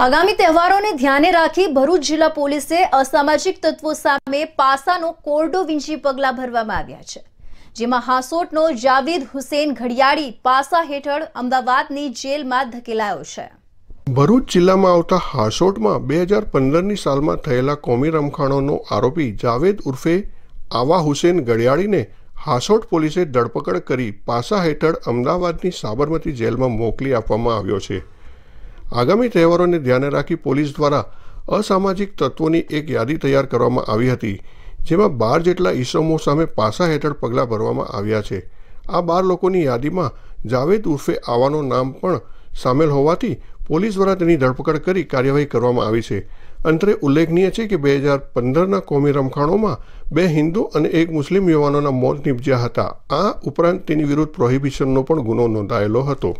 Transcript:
આગામી તહેવારોને ધ્યાને રાખી ભરૂચ જિલ્લા પોલીસે અસામાજિક તત્વો સામે પાસાનો કોરડો વીંચી પગલાં ભરવામાં આવ્યા છે જેમાં હાસોટનો જાવેદ હુસેન ઘડિયાળી પાસા હેઠળ અમદાવાદની જેલમાં ધકેલાયો છે ભરૂચ જિલ્લામાં આવતા હાસોટમાં બે હજાર પંદરની સાલમાં થયેલા કોમી રમખાણોનો આરોપી જાવેદ ઉર્ફે આવા હુસેન ઘડિયાળીને હાસોટ પોલીસે ધરપકડ કરી પાસા હેઠળ અમદાવાદની સાબરમતી જેલમાં મોકલી આપવામાં આવ્યો છે આગામી તહેવારોને ધ્યાને રાખી પોલીસ દ્વારા અસામાજિક તત્વોની એક યાદી તૈયાર કરવામાં આવી હતી જેમાં બાર જેટલા ઈસમો સામે પાસા હેઠળ પગલાં ભરવામાં આવ્યા છે આ બાર લોકોની યાદીમાં જાવેદ ઉર્ફે આવાનું નામ પણ સામેલ હોવાથી પોલીસ દ્વારા તેની ધરપકડ કરી કાર્યવાહી કરવામાં આવી છે અંતરે ઉલ્લેખનીય છે કે બે હજાર પંદરના કોમી રમખાણોમાં બે હિન્દુ અને એક મુસ્લિમ યુવાનોના મોત નીપજ્યા હતા આ ઉપરાંત તેની વિરુદ્ધ પ્રોહિબિશનનો પણ ગુનો નોંધાયેલો હતો